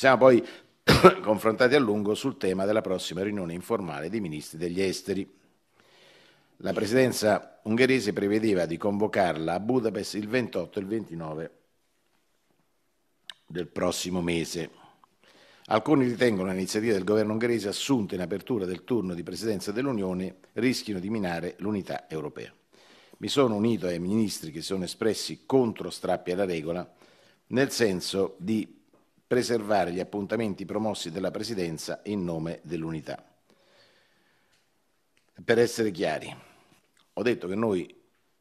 Siamo poi confrontati a lungo sul tema della prossima riunione informale dei ministri degli esteri. La presidenza ungherese prevedeva di convocarla a Budapest il 28 e il 29 del prossimo mese. Alcuni ritengono le iniziative del governo ungherese assunte in apertura del turno di presidenza dell'Unione rischiano di minare l'unità europea. Mi sono unito ai ministri che si sono espressi contro strappi alla regola, nel senso di preservare gli appuntamenti promossi dalla Presidenza in nome dell'unità. Per essere chiari, ho detto che noi,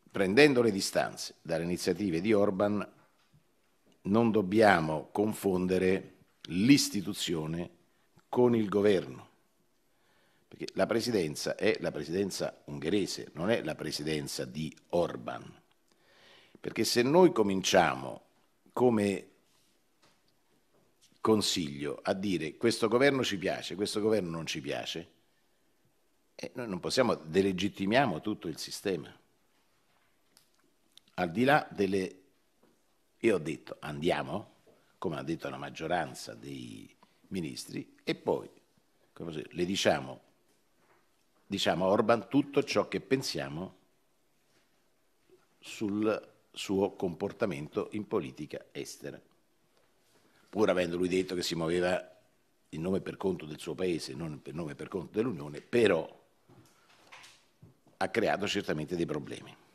prendendo le distanze dalle iniziative di Orban, non dobbiamo confondere l'istituzione con il governo, perché la presidenza è la presidenza ungherese, non è la presidenza di Orban. Perché se noi cominciamo, come Consiglio a dire questo governo ci piace, questo governo non ci piace, e noi non possiamo, delegittimiamo tutto il sistema. Al di là delle... Io ho detto andiamo, come ha detto la maggioranza dei ministri, e poi dire, le diciamo, diciamo a Orban tutto ciò che pensiamo sul suo comportamento in politica estera pur avendo lui detto che si muoveva in nome per conto del suo paese, non per nome per conto dell'Unione, però ha creato certamente dei problemi.